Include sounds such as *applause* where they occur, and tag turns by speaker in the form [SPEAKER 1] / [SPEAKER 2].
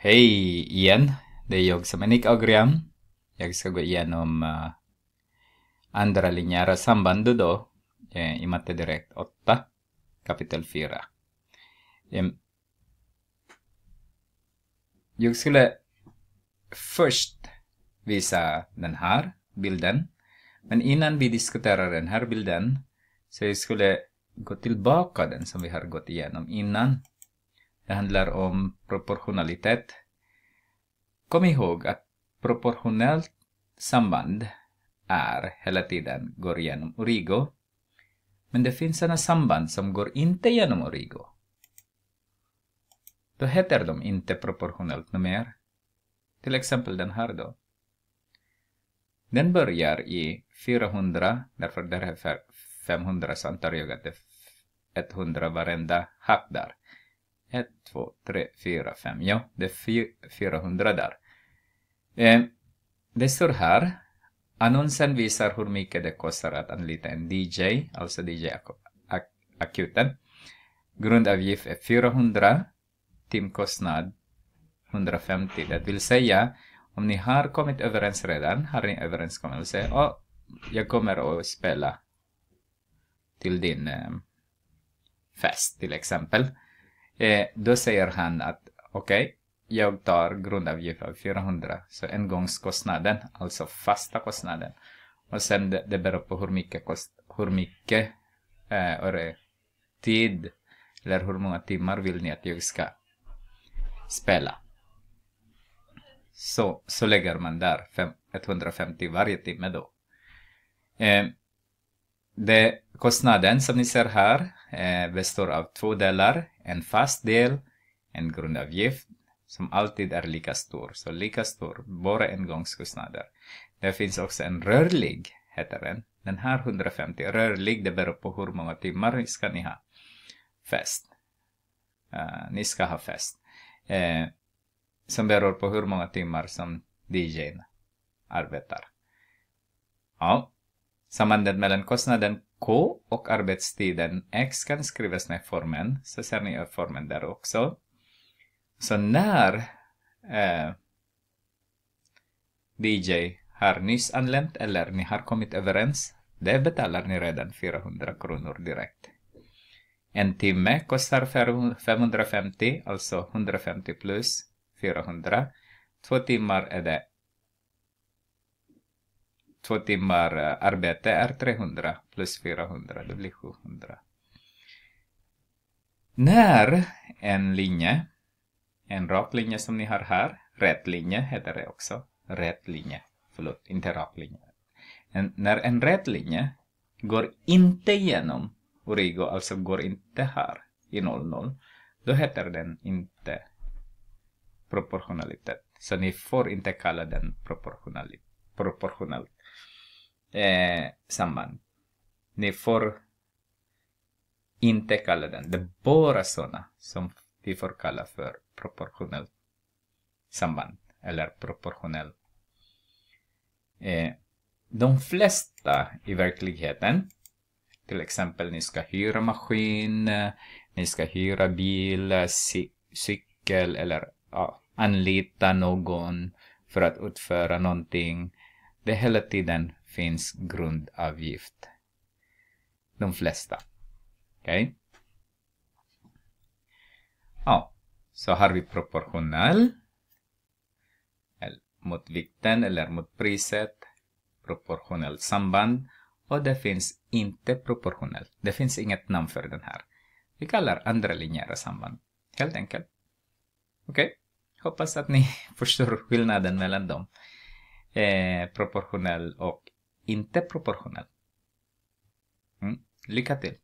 [SPEAKER 1] Hej igen! Det är jag som är Nick Agriam. Jag ska gå igenom uh, andra linjära samband då eh, i matte direkt 8, kapitel 4. Um, jag skulle först visa den här bilden. Men innan vi diskuterar den här bilden så jag skulle gå tillbaka den som vi har gått igenom innan det handlar om proportionalitet. Kom ihåg att proportionellt samband är hela tiden går genom origo. Men det finns sådana samband som går inte genom origo. Då heter de inte proportionellt mer. Till exempel den här då. Den börjar i 400, därför där är 500 så antar jag att det är 100 varenda hack där. 1, 2, 3, 4, 5. Ja, det är 400 där. Ehm, det står här. Annonsen visar hur mycket det kostar att anlita en DJ, alltså DJ-akuten. Grundavgift är 400, timkostnad 150. Det vill säga, om ni har kommit överens redan, har ni överenskommelse, och jag kommer att spela till din eh, fest till exempel. Eh, då säger han att okej, okay, jag tar grundavgift av 400, så engångskostnaden, alltså fasta kostnaden. Och sen det, det beror på hur mycket, kost, hur mycket eh, tid eller hur många timmar vill ni att jag ska spela. Så, så lägger man där fem, 150 varje timme då. Eh, det Kostnaden som ni ser här eh, består av två delar. En fast del, en grundavgift som alltid är lika stor. Så lika stor, bara engångskostnader. Det finns också en rörlig, heter den. Den här 150, rörlig det beror på hur många timmar ska ni ha fest. Uh, ni ska ha fest. Uh, som beror på hur många timmar som DJn arbetar. Ja, sambandet mellan kostnaden K och arbetstiden X kan skrivas med formen, så ser ni formen där också. Så när eh, DJ har nyss anlänt eller ni har kommit överens, det betalar ni redan 400 kronor direkt. En timme kostar 550, alltså 150 plus 400. Två timmar är det två timmar eh, arbete är 300 plus 400, det blir 700. När en linje, en rak linje som ni har här, rätt linje heter det också, rätt linje, förlåt, inte rak linje. En, när en rät linje går inte igenom Origo, alltså går inte här i 00, då heter den inte proportionalitet. Så ni får inte kalla den proportionalitet proportionellt eh, samband. Ni får inte kalla den. Det är bara sådana som vi får kalla för proportionellt samband eller proportionell. Eh, de flesta i verkligheten, till exempel ni ska hyra maskin, ni ska hyra bil, cykel eller ja, anlita någon för att utföra någonting det hela tiden finns grundavgift. De flesta. Okej? Okay? Ja, så har vi proportionell. mot vikten eller mot priset, proportionellt samband och det finns inte proportionellt. Det finns inget namn för den här. Vi kallar andra linjära samband, helt enkelt. Okej? Okay? Hoppas att ni *laughs* förstår skillnaden mellan dem eh, proportionell och inte proportionell. Mm. Lycka till!